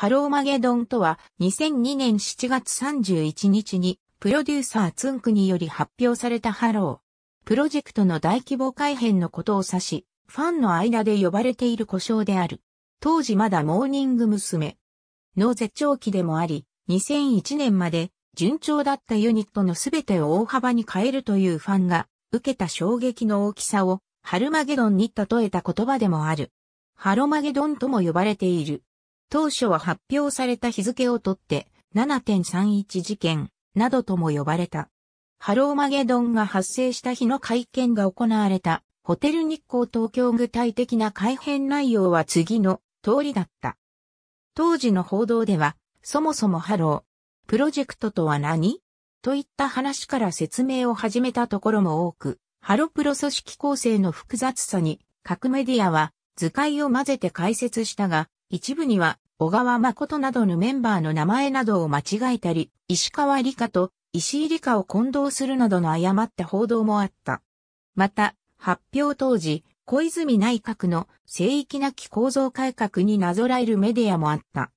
ハローマゲドンとは2002年7月31日にプロデューサーツンクにより発表されたハロー。プロジェクトの大規模改編のことを指し、ファンの間で呼ばれている故障である。当時まだモーニング娘。の絶頂期でもあり、2001年まで順調だったユニットの全てを大幅に変えるというファンが受けた衝撃の大きさをハルマゲドンに例えた言葉でもある。ハロマゲドンとも呼ばれている。当初は発表された日付をとって、7.31事件、などとも呼ばれた。ハローマゲドンが発生した日の会見が行われた、ホテル日光東京具体的な改編内容は次の通りだった。当時の報道では、そもそもハロー、プロジェクトとは何といった話から説明を始めたところも多く、ハロプロ組織構成の複雑さに、各メディアは図解を混ぜて解説したが、一部には、小川誠などのメンバーの名前などを間違えたり、石川理香と石井理香を混同するなどの誤った報道もあった。また、発表当時、小泉内閣の聖域なき構造改革になぞらえるメディアもあった。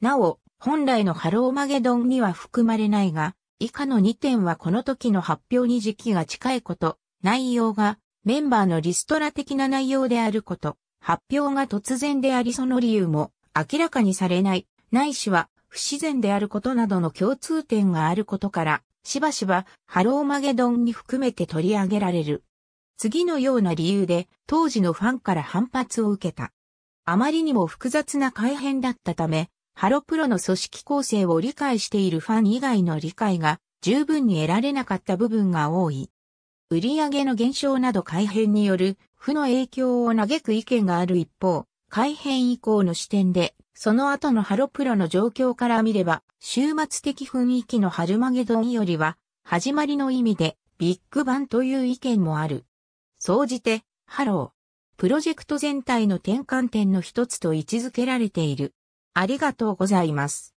なお、本来のハローマゲドンには含まれないが、以下の2点はこの時の発表に時期が近いこと、内容がメンバーのリストラ的な内容であること。発表が突然でありその理由も明らかにされない、ないしは不自然であることなどの共通点があることから、しばしばハローマゲドンに含めて取り上げられる。次のような理由で当時のファンから反発を受けた。あまりにも複雑な改変だったため、ハロプロの組織構成を理解しているファン以外の理解が十分に得られなかった部分が多い。売上の減少など改変による負の影響を嘆く意見がある一方、改変以降の視点で、その後のハロプロの状況から見れば、終末的雰囲気の春曲マゲドンよりは、始まりの意味で、ビッグバンという意見もある。総じて、ハロー。プロジェクト全体の転換点の一つと位置づけられている。ありがとうございます。